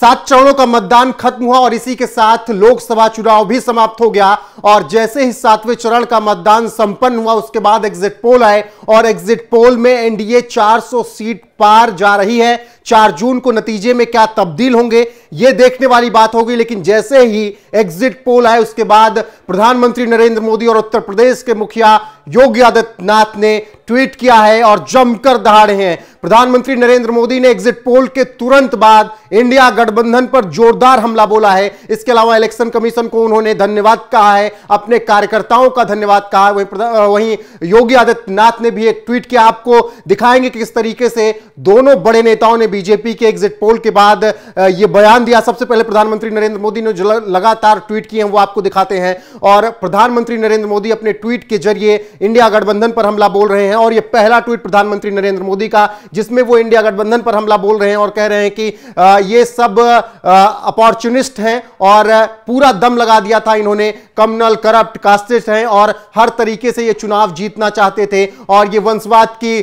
सात चरणों का मतदान खत्म हुआ और इसी के साथ लोकसभा चुनाव भी समाप्त हो गया और जैसे ही सातवें चरण का मतदान संपन्न हुआ उसके बाद एग्जिट पोल आए और एग्जिट पोल में एनडीए 400 सीट पार जा रही है चार जून को नतीजे में क्या तब्दील होंगे यह देखने वाली बात होगी लेकिन जैसे ही एग्जिट पोल आए उसके बाद प्रधानमंत्री नरेंद्र मोदी और उत्तर प्रदेश के मुखिया योगी आदित्यनाथ ने ट्वीट किया है और जमकर दहाड़े हैं प्रधानमंत्री नरेंद्र मोदी ने एग्जिट पोल के तुरंत बाद इंडिया गठबंधन पर जोरदार हमला बोला है इसके अलावा इलेक्शन कमीशन को उन्होंने धन्यवाद कहा है अपने कार्यकर्ताओं का धन्यवाद कहा वहीं वहीं योगी आदित्यनाथ ने भी एक ट्वीट किया आपको दिखाएंगे किस तरीके से दोनों बड़े नेताओं ने बीजेपी के एग्जिट पोल के बाद ये बयान दिया सबसे पहले प्रधानमंत्री नरेंद्र मोदी ने जो लगातार ट्वीट किए हैं वो आपको दिखाते हैं और प्रधानमंत्री नरेंद्र मोदी अपने ट्वीट के जरिए इंडिया गठबंधन पर हमला बोल रहे हैं और ये पहला ट्वीट प्रधानमंत्री नरेंद्र मोदी का जिसमें वो इंडिया गठबंधन पर हमला बोल रहे हैं और कह रहे हैं कि ये सब अपॉर्चुनिस्ट हैं और पूरा दम लगा दिया था इन्होंने कम्युनल करप्ट कास्टिस्ट हैं और हर तरीके से ये चुनाव जीतना चाहते थे और ये वंशवाद की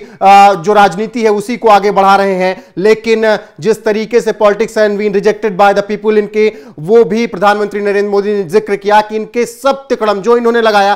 जो राजनीति है उसी को आगे आगे बढ़ा रहे हैं लेकिन जिस तरीके से politics and been rejected by the people इनके वो भी प्रधानमंत्री नरेंद्र मोदी ने जिक्र किया कि इनके सब तिकड़म जो इन्होंने लगाया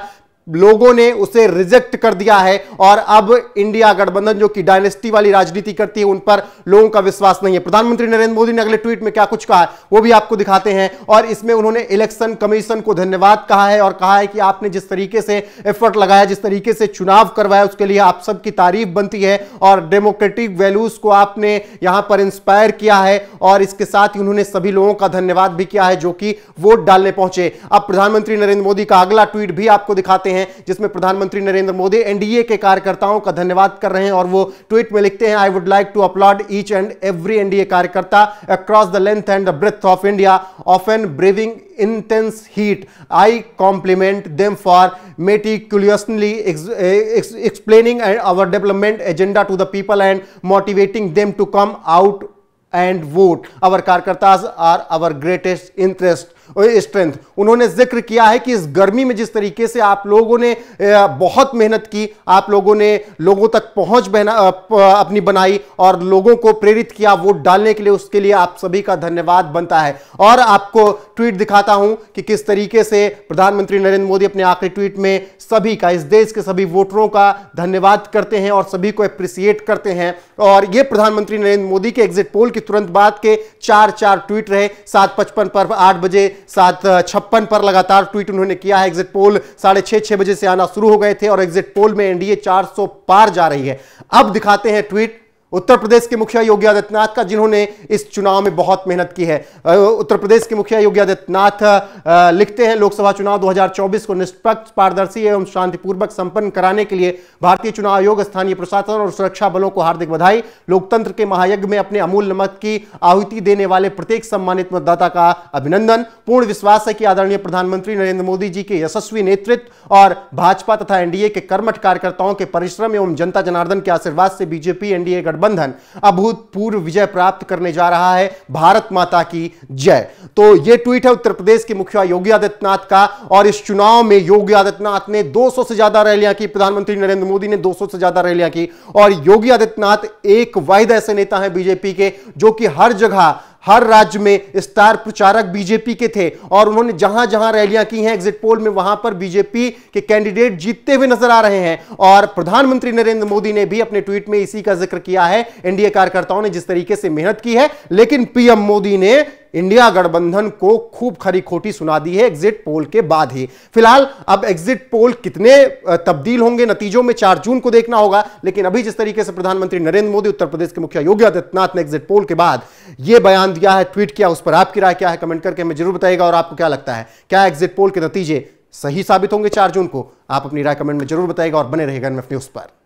लोगों ने उसे रिजेक्ट कर दिया है और अब इंडिया गठबंधन जो कि डायनेस्टी वाली राजनीति करती है उन पर लोगों का विश्वास नहीं है प्रधानमंत्री नरेंद्र मोदी ने अगले ट्वीट में क्या कुछ कहा है वो भी आपको दिखाते हैं और इसमें उन्होंने इलेक्शन कमीशन को धन्यवाद कहा है और कहा है कि आपने जिस तरीके से एफर्ट लगाया जिस तरीके से चुनाव करवाया उसके लिए आप सबकी तारीफ बनती है और डेमोक्रेटिक वैल्यूज को आपने यहां पर इंस्पायर किया है और इसके साथ ही उन्होंने सभी लोगों का धन्यवाद भी किया है जो कि वोट डालने पहुंचे अब प्रधानमंत्री नरेंद्र मोदी का अगला ट्वीट भी आपको दिखाते हैं हैं जिसमें प्रधानमंत्री नरेंद्र मोदी एनडीए के कार्यकर्ताओं का धन्यवाद कर रहे हैं और वो ट्वीट में लिखते हैं I would like to applaud each and every NDA कार्यकर्ता across the length and breadth of India of an braving intense heat I compliment them for meticulously explaining our development agenda to the people and motivating them to come out and vote our कार्यकर्ताज are our greatest interest strength उन्होंने जिक्र किया है कि इस गर्मी में जिस तरीके से आप लोगों ने बहुत मेहनत की आप लोगों ने लोगों तक पहुंच बहना अपनी बनाई और लोगों को प्रेरित किया वोट डालने के लिए उसके लिए आप सभी का धन्यवाद बनता है और आपको ट्वीट दिखाता हूं कि किस तरीके से प्रधानमंत्री नरेंद्र मोदी अपने आखिरी ट्वीट में सभी का इस देश के सभी वोटरों का धन्यवाद करते हैं और सभी को अप्रिसिएट करते हैं और ये प्रधानमंत्री नरेंद्र मोदी के एग्जिट पोल की तुरंत बाद के चार चार ट्वीट रहे सात पचपन पर आठ बजे सात छप्पन पर लगातार ट्वीट उन्होंने किया है एग्जिट पोल साढ़े छह छह बजे से आना शुरू हो गए थे और एग्जिट पोल में एनडीए 400 पार जा रही है अब दिखाते हैं ट्वीट उत्तर प्रदेश के मुखिया योगी आदित्यनाथ का जिन्होंने इस चुनाव में बहुत मेहनत की है उत्तर प्रदेश के मुखिया योगी आदित्यनाथ लिखते हैं लोकसभा चुनाव 2024 को निष्पक्ष पारदर्शी एवं शांतिपूर्वक संपन्न कराने के लिए भारतीय चुनाव आयोग स्थानीय प्रशासन और सुरक्षा बलों को हार्दिक बधाई लोकतंत्र के महायज्ञ में अपने अमूल्य मत की आहुति देने वाले प्रत्येक सम्मानित मतदाता का अभिनंदन पूर्ण विश्वास है कि आदरणीय प्रधानमंत्री नरेंद्र मोदी जी के यशस्वी नेतृत्व और भाजपा तथा एनडीए के कर्मठ कार्यकर्ताओं के परिश्रम एवं जनता जनार्दन के आशीर्वाद से बीजेपी एनडीए गठबंधन अभूतपूर्व विजय प्राप्त करने जा रहा है भारत माता की जय तो यह ट्वीट है उत्तर प्रदेश के मुखिया योगी आदित्यनाथ का और इस चुनाव में योगी आदित्यनाथ ने 200 से ज्यादा रैलियां की प्रधानमंत्री नरेंद्र मोदी ने 200 से ज्यादा रैलियां की और योगी आदित्यनाथ एक वायदा ऐसे नेता है बीजेपी के जो कि हर जगह हर राज्य में स्टार प्रचारक बीजेपी के थे और उन्होंने जहां जहां रैलियां की हैं एग्जिट पोल में वहां पर बीजेपी के कैंडिडेट जीतते हुए नजर आ रहे हैं और प्रधानमंत्री नरेंद्र मोदी ने भी अपने ट्वीट में इसी का जिक्र किया है एनडीए कार्यकर्ताओं ने जिस तरीके से मेहनत की है लेकिन पीएम मोदी ने इंडिया गठबंधन को खूब खरी खोटी सुना दी है एग्जिट पोल के बाद ही फिलहाल अब एग्जिट पोल कितने तब्दील होंगे नतीजों में चार जून को देखना होगा लेकिन अभी जिस तरीके से प्रधानमंत्री नरेंद्र मोदी उत्तर प्रदेश के मुखिया योगी आदित्यनाथ ने एग्जिट पोल के बाद यह बयान दिया है ट्वीट किया उस पर आपकी राय क्या है कमेंट करके हमें जरूर बताएगा और आपको क्या लगता है क्या एग्जिट पोल के नतीजे सही साबित होंगे चार जून को आप अपनी राय कमेंट में जरूर बताएगा और बने रहेगा न्यूज पर